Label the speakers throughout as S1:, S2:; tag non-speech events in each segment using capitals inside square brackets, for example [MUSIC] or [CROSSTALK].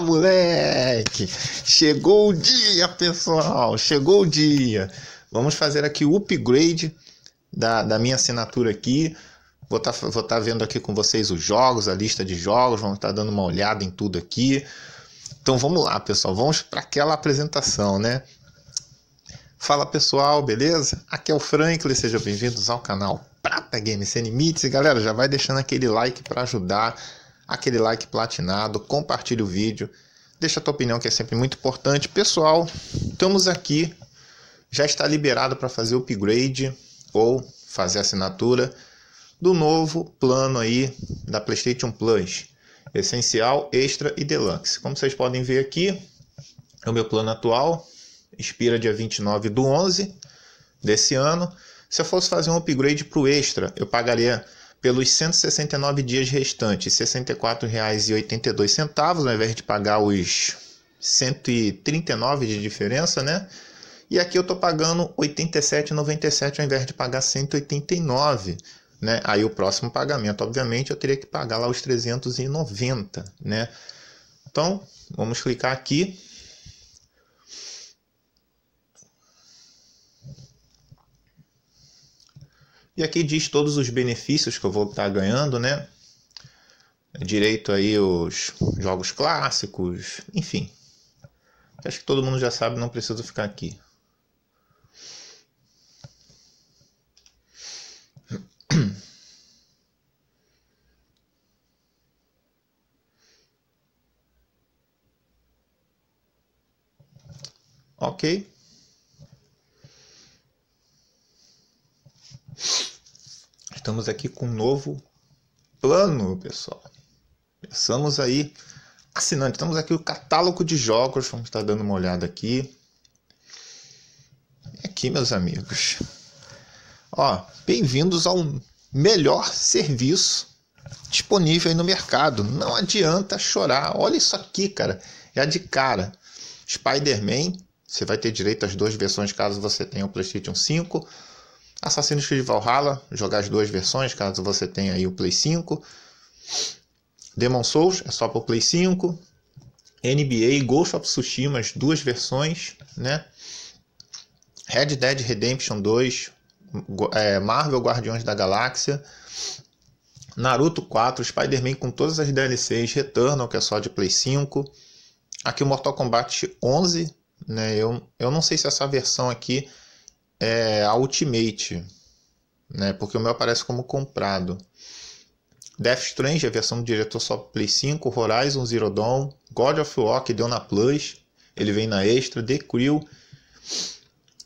S1: moleque! Chegou o dia, pessoal! Chegou o dia! Vamos fazer aqui o upgrade da, da minha assinatura aqui. Vou estar tá, vou tá vendo aqui com vocês os jogos, a lista de jogos, vamos estar tá dando uma olhada em tudo aqui. Então vamos lá, pessoal, vamos para aquela apresentação, né? Fala pessoal, beleza? Aqui é o Franklin, sejam bem-vindos ao canal Prata Game Sem Limites. E galera, já vai deixando aquele like para ajudar aquele like platinado, compartilhe o vídeo, deixa a tua opinião que é sempre muito importante. Pessoal, estamos aqui, já está liberado para fazer o upgrade ou fazer a assinatura do novo plano aí da PlayStation Plus, essencial, extra e deluxe. Como vocês podem ver aqui, é o meu plano atual, expira dia 29 do 11 desse ano. Se eu fosse fazer um upgrade para o extra, eu pagaria pelos 169 dias restantes, R$ 64,82, ao invés de pagar os 139 de diferença, né? E aqui eu estou pagando R$ 87,97 ao invés de pagar 189, né? Aí o próximo pagamento, obviamente, eu teria que pagar lá os 390, né? Então, vamos clicar aqui E aqui diz todos os benefícios que eu vou estar ganhando, né? Direito aí os jogos clássicos, enfim. Acho que todo mundo já sabe, não preciso ficar aqui. Ok? Estamos aqui com um novo plano, pessoal. Pensamos aí, assinante, estamos aqui o catálogo de jogos, vamos estar dando uma olhada aqui. Aqui, meus amigos. Ó, bem-vindos ao melhor serviço disponível aí no mercado. Não adianta chorar. Olha isso aqui, cara. É a de cara. Spider-Man, você vai ter direito às duas versões caso você tenha o PlayStation 5 Assassin's Creed Valhalla, jogar as duas versões, caso você tenha aí o Play 5. Demon Souls, é só para o Play 5. NBA, Ghost of Tsushima, as duas versões, né? Red Dead Redemption 2, é, Marvel Guardiões da Galáxia, Naruto 4, Spider-Man com todas as DLCs, Returnal, que é só de Play 5. Aqui o Mortal Kombat 11, né? Eu, eu não sei se essa versão aqui é a Ultimate, né? Porque o meu aparece como comprado. Death Strange, a versão do diretor só Play 5, Horizon Zero Dawn, God of War que deu na Plus, ele vem na Extra, The Crew,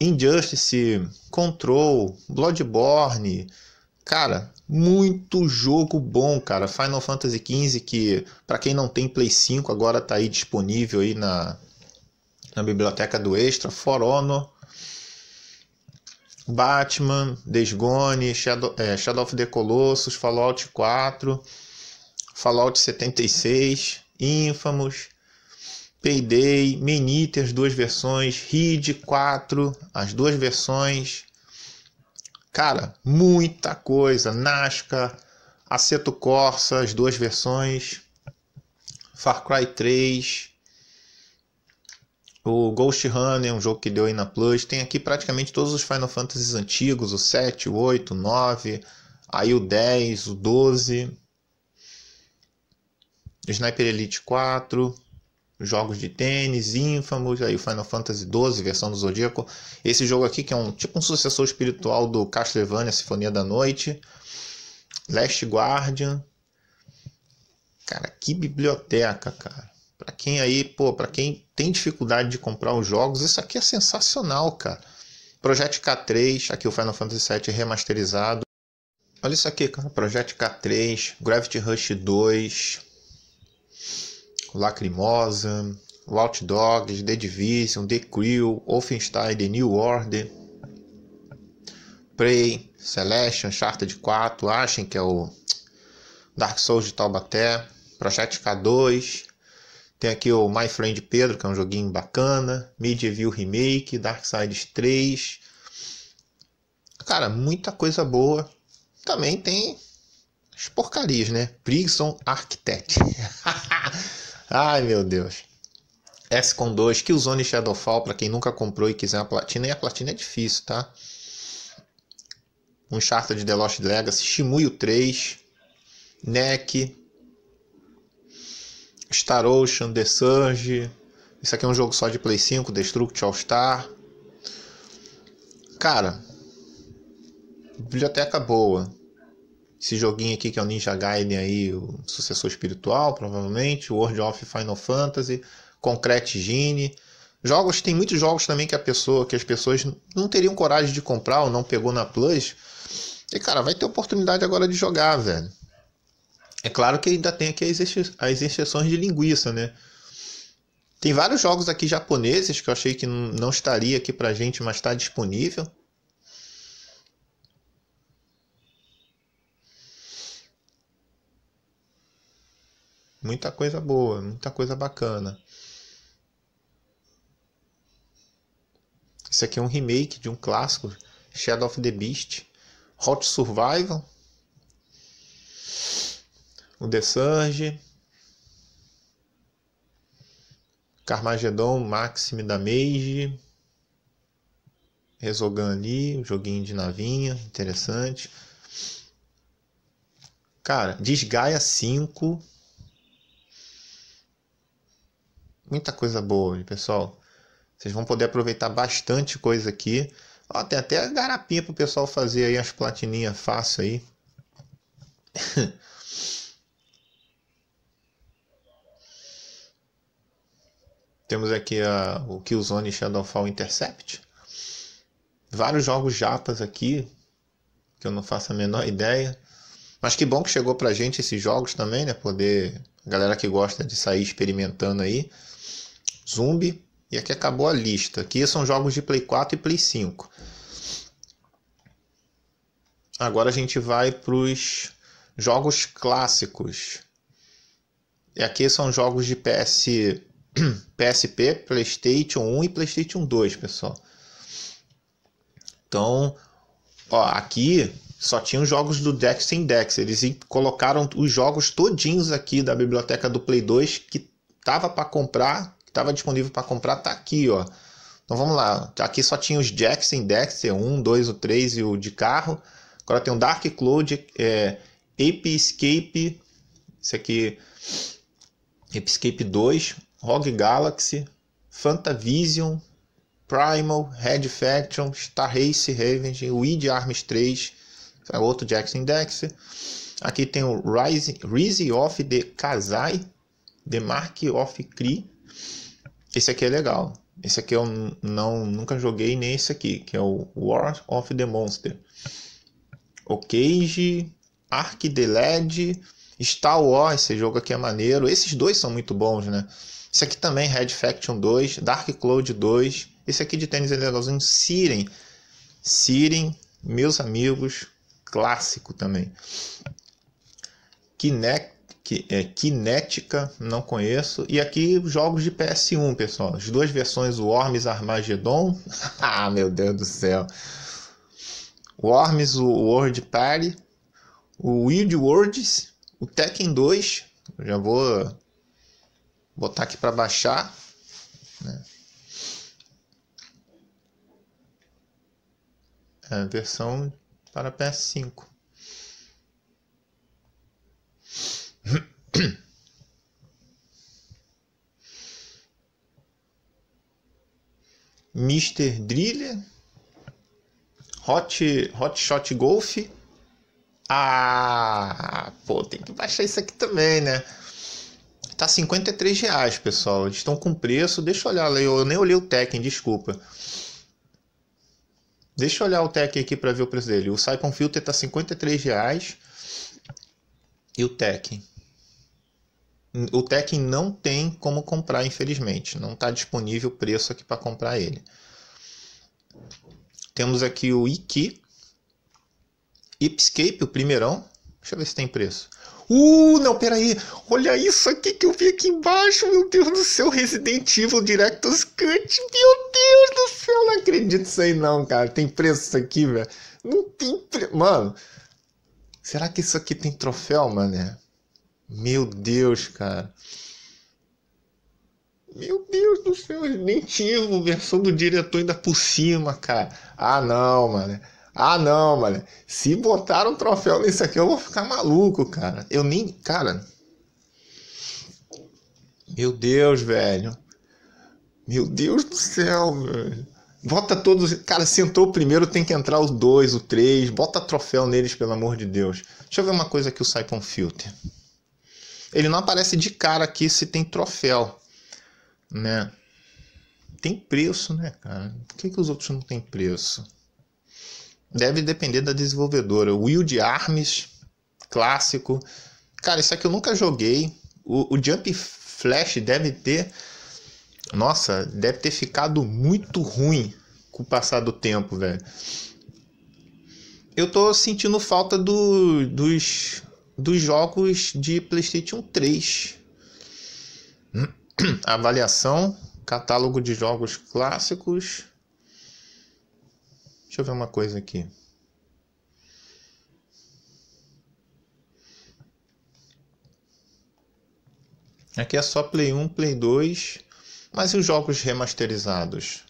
S1: Injustice, Control, Bloodborne, cara, muito jogo bom, cara. Final Fantasy XV que para quem não tem Play 5 agora tá aí disponível aí na na biblioteca do Extra, For Honor, Batman, Desgone, Shadow, é, Shadow of the Colossus, Fallout 4, Fallout 76, Infamous, Payday, Menite, as duas versões, Reed 4, as duas versões. Cara, muita coisa. Nasca, Aceto Corsa, as duas versões. Far Cry 3, o Ghost Runner é um jogo que deu aí na Plus. Tem aqui praticamente todos os Final Fantasies antigos: o 7, o 8, o 9, aí o 10, o 12. Sniper Elite 4, jogos de tênis, Infamous, aí o Final Fantasy 12, versão do Zodíaco. Esse jogo aqui que é um tipo um sucessor espiritual do Castlevania Sinfonia da Noite. Last Guardian. Cara, que biblioteca, cara para quem aí, pô, para quem tem dificuldade de comprar os jogos, isso aqui é sensacional, cara. Project K3, aqui o Final Fantasy VII é remasterizado. Olha isso aqui, cara. Project K3, Gravity Rush 2, Lacrimosa, Watch Dogs, The Division, The Crew, Wolfenstein, The New Order, Prey, Celeste, Uncharted 4, Ashen, que é o Dark Souls de Taubaté, Project K2, tem aqui o My Friend Pedro, que é um joguinho bacana. Medieval Remake, Darksiders 3. Cara, muita coisa boa. Também tem as porcarias, né? Prison Architect. [LAUGHS] Ai, meu Deus. SCOM 2, Killzone Shadowfall, para quem nunca comprou e quiser a platina. E a platina é difícil, tá? Um Charter de The Lost Legacy, Shimuyo 3, NEC, Star Ocean, The Surge. Isso aqui é um jogo só de Play 5, Destruct All Star. Cara, biblioteca boa. Esse joguinho aqui que é o Ninja Gaiden aí, o sucessor espiritual, provavelmente, World of Final Fantasy, Concrete Genie. Jogos, tem muitos jogos também que a pessoa, que as pessoas não teriam coragem de comprar ou não pegou na Plus. E cara, vai ter oportunidade agora de jogar, velho. É claro que ainda tem aqui as exceções de linguiça, né? Tem vários jogos aqui japoneses que eu achei que não estaria aqui pra gente, mas está disponível. Muita coisa boa, muita coisa bacana. Isso aqui é um remake de um clássico, Shadow of the Beast. Hot Survival, o The Surge, Carmageddon, Maxime da Mage, Resogun ali, um joguinho de navinha, interessante. Cara, Desgaia 5. Muita coisa boa, pessoal. Vocês vão poder aproveitar bastante coisa aqui. Ó, tem até garapinha pro pessoal fazer aí as platininhas fácil aí. [LAUGHS] Temos aqui a, o Killzone Shadowfall Intercept. Vários jogos japas aqui, que eu não faço a menor ideia. Mas que bom que chegou pra gente esses jogos também, né? Poder. A galera que gosta de sair experimentando aí. Zumbi. E aqui acabou a lista. Aqui são jogos de Play 4 e Play 5. Agora a gente vai pros jogos clássicos. E aqui são jogos de PS PSP, [CLEARS THROAT] PlayStation 1 e PlayStation 2, pessoal. Então, ó, aqui só tinha os jogos do Dex em Dex. Eles colocaram os jogos todinhos aqui da biblioteca do Play 2 que tava para comprar, que tava disponível para comprar, tá aqui, ó. Então vamos lá, aqui só tinha os Jacks em Dex, 1, é 2, o 3 e o de carro. Agora tem o Dark Cloud, é, Ape Escape, esse aqui, Ape Escape 2, Rogue Galaxy, Fantavision, Primal, Red Faction, Star Race Revenge, Weed Arms 3, é outro Jackson Dex. Aqui tem o Rise, of the Kazai, The Mark of Kree. Esse aqui é legal. Esse aqui eu não, nunca joguei nem esse aqui, que é o War of the Monster. O Cage, Ark the Led, Star Wars, esse jogo aqui é maneiro. Esses dois são muito bons, né? Esse aqui também, Red Faction 2, Dark Cloud 2. Esse aqui de tênis é legalzinho, Siren. Siren, meus amigos, clássico também. Kinect, é, Kinética, não conheço. E aqui jogos de PS1, pessoal. As duas versões, o Worms Armageddon. [LAUGHS] ah, meu Deus do céu. Worms, o World Party. O Wild Worlds. O Tekken 2. já vou botar aqui para baixar, né? É a versão para PS5. [COUGHS] Mr. Driller, Hot, Hot Shot Golf. Ah, pô, tem que baixar isso aqui também, né? Tá 53 reais, pessoal. Eles estão com preço. Deixa eu olhar ali. Eu nem olhei o Tekken, desculpa. Deixa eu olhar o Tekken aqui para ver o preço dele. O Saipon Filter tá 53 reais. E o Tekken. O Tekken não tem como comprar, infelizmente. Não está disponível o preço aqui para comprar ele. Temos aqui o Iki. Ipscape, o primeirão. Deixa eu ver se tem preço. Uh, não, peraí. Olha isso aqui que eu vi aqui embaixo. Meu Deus do céu, Resident Evil Director's Cut. Meu Deus do céu, não acredito isso aí não, cara. Tem preço isso aqui, velho. Não tem preço. Mano, será que isso aqui tem troféu, mané? Meu Deus, cara. Meu Deus do céu, Resident Evil, versão do diretor ainda por cima, cara. Ah, não, mano. Ah, não, mano. Se botar um troféu nisso aqui, eu vou ficar maluco, cara. Eu nem. Cara. Meu Deus, velho. Meu Deus do céu, velho. Bota todos. Cara, sentou primeiro, tem que entrar os dois, o três. Bota troféu neles, pelo amor de Deus. Deixa eu ver uma coisa aqui, o Saipon Filter. Ele não aparece de cara aqui se tem troféu, né? Tem preço, né, cara? Por que, que os outros não têm preço? deve depender da desenvolvedora. Wild Arms, clássico. Cara, isso aqui eu nunca joguei. O, o Jump Flash deve ter. Nossa, deve ter ficado muito ruim com o passar do tempo, velho. Eu tô sentindo falta do, dos, dos jogos de PlayStation 3. [CLEARS THROAT] Avaliação, catálogo de jogos clássicos. Deixa eu ver uma coisa aqui. Aqui é só Play 1, Play 2, mas e os jogos remasterizados?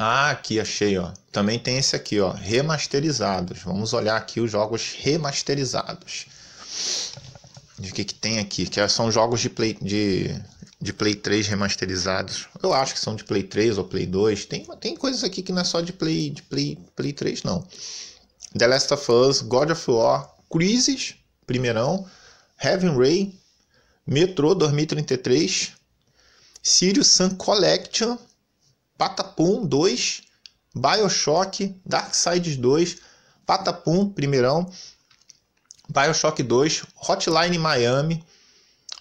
S1: Ah, aqui achei, ó. Também tem esse aqui, ó, remasterizados. Vamos olhar aqui os jogos remasterizados. De que que tem aqui? Que são jogos de Play de de Play 3 remasterizados. Eu acho que são de Play 3 ou Play 2. Tem, tem coisas aqui que não é só de Play, de Play, Play 3, não. The Last of Us, God of War, Crisis, primeirão, Heaven Ray, Metro 2033, Sirius Sun Collection, Patapum 2, Bioshock, Darksiders 2, Patapum, primeirão, Bioshock 2, Hotline Miami,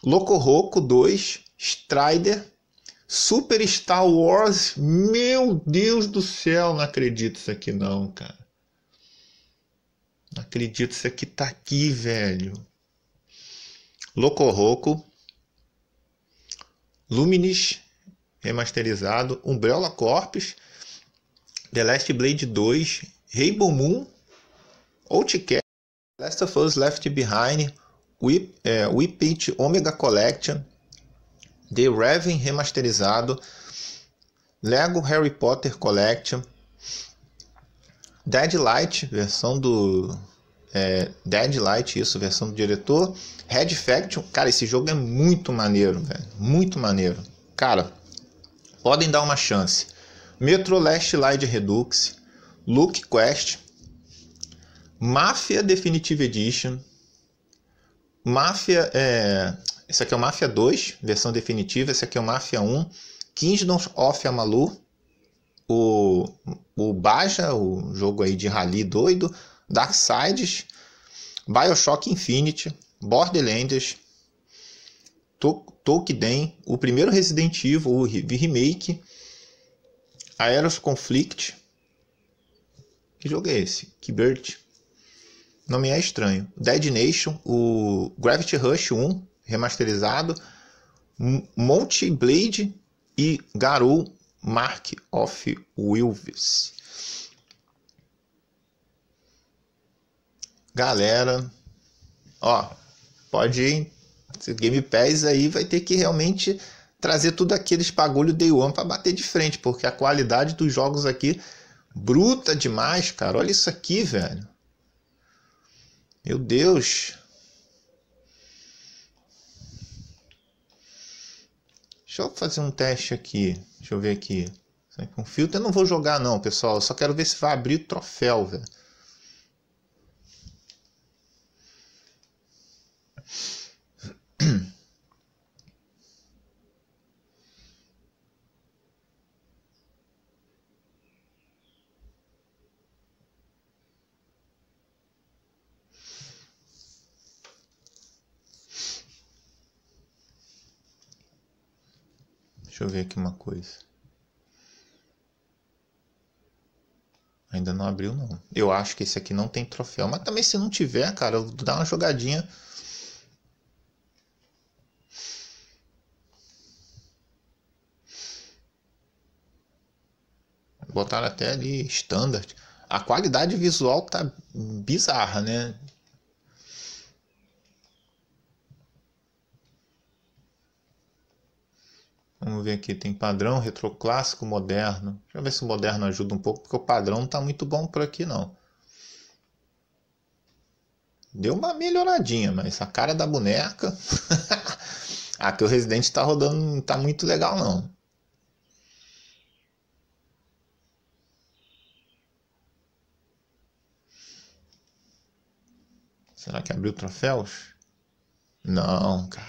S1: Loco Roco 2, Strider, Super Star Wars. Meu Deus do céu, não acredito isso aqui não, cara. Não acredito isso aqui tá aqui, velho. Loco Roco, Luminis, remasterizado, Umbrella Corps, The Last Blade 2, Rainbow Moon, Outcast, Last of Us Left Behind, We é, Whip Omega Collection, The Raven remasterizado, Lego Harry Potter Collection, Deadlight, versão do. É, Deadlight, isso, versão do diretor. Red Faction, cara, esse jogo é muito maneiro, velho. Muito maneiro. Cara, podem dar uma chance. Metro Last Light Redux, Look Quest, Mafia Definitive Edition, Mafia. É, esse aqui é o Mafia 2, versão definitiva, esse aqui é o Mafia 1, Kingdom of Amalur, o, o Baja, o jogo aí de rally doido, Dark Side's, Bioshock Infinity, Borderlands, Tolkien, o primeiro Resident Evil, o remake, Aeros Conflict. Que jogo é esse? Kibert. Não me é estranho. Dead Nation, o Gravity Rush 1, remasterizado, Monte Blade e Garou Mark of Wilves. Galera, ó, pode ir o Game Pass aí vai ter que realmente trazer tudo aqueles bagulho Day One para bater de frente, porque a qualidade dos jogos aqui bruta demais, cara. Olha isso aqui, velho. Meu Deus. Deixa eu fazer um teste aqui. Deixa eu ver aqui. Com é filtro eu não vou jogar não, pessoal. Eu só quero ver se vai abrir o troféu, velho. Deixa eu ver aqui uma coisa. Ainda não abriu, não. Eu acho que esse aqui não tem troféu. Mas também se não tiver, cara, eu vou dar uma jogadinha. Botaram até ali standard. A qualidade visual tá bizarra, né? ver aqui, tem padrão, retroclássico, moderno. Deixa eu ver se o moderno ajuda um pouco, porque o padrão não está muito bom por aqui não. Deu uma melhoradinha, mas a cara da boneca... aqui [LAUGHS] o Resident está rodando, não está muito legal não. Será que abriu troféus? Não, cara.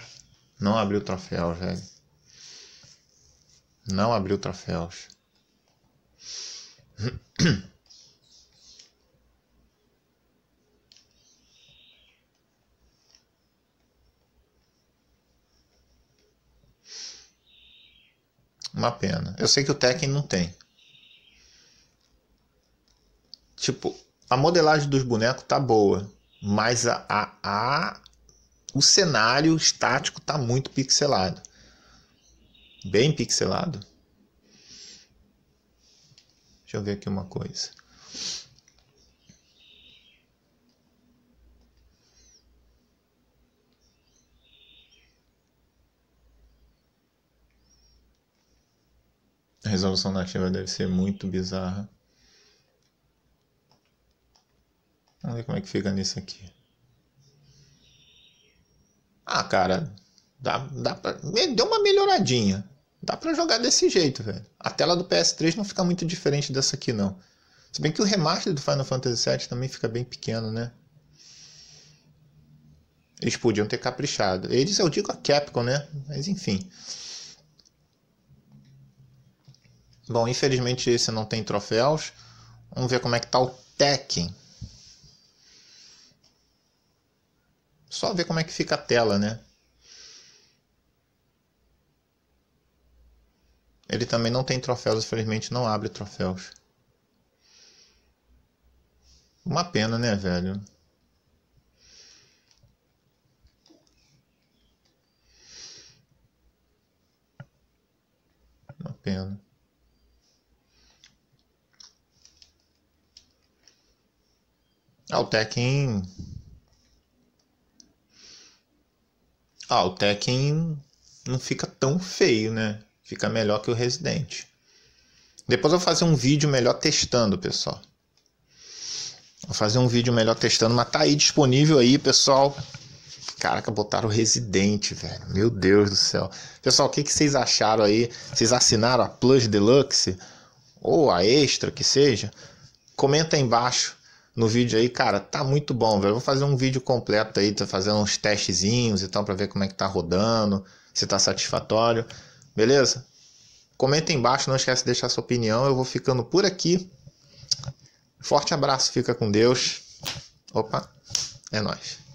S1: Não abriu troféus, velho. Não abriu troféus. Uma pena. Eu sei que o Tekken não tem. Tipo, a modelagem dos bonecos tá boa, mas a, a, a o cenário estático tá muito pixelado bem pixelado. Deixa eu ver aqui uma coisa. A resolução nativa deve ser muito bizarra. Vamos ver como é que fica nisso aqui. Ah, cara, Dá, dá pra, deu uma melhoradinha. Dá para jogar desse jeito, velho. A tela do PS3 não fica muito diferente dessa aqui, não. Se bem que o remaster do Final Fantasy VII também fica bem pequeno, né? Eles podiam ter caprichado. Eles, eu digo a Capcom, né? Mas enfim. Bom, infelizmente esse não tem troféus. Vamos ver como é que tá o Tekken. Só ver como é que fica a tela, né? Ele também não tem troféus, infelizmente não abre troféus. Uma pena, né, velho? Uma pena. Ah, o Tekken. Ah, o Tekken não fica tão feio, né? Fica melhor que o Resident. Depois eu vou fazer um vídeo melhor testando, pessoal. Vou fazer um vídeo melhor testando, mas tá aí disponível aí, pessoal. Caraca, botaram o Resident, velho. Meu Deus do céu. Pessoal, o que, que vocês acharam aí? Vocês assinaram a Plus Deluxe? Ou a Extra, que seja? Comenta aí embaixo no vídeo aí, cara. Tá muito bom, velho. Vou fazer um vídeo completo aí, tá fazendo uns testezinhos e tal, pra ver como é que tá rodando, se tá satisfatório. Beleza? Comenta embaixo, não esquece de deixar sua opinião. Eu vou ficando por aqui. Forte abraço, fica com Deus. Opa, é nóis.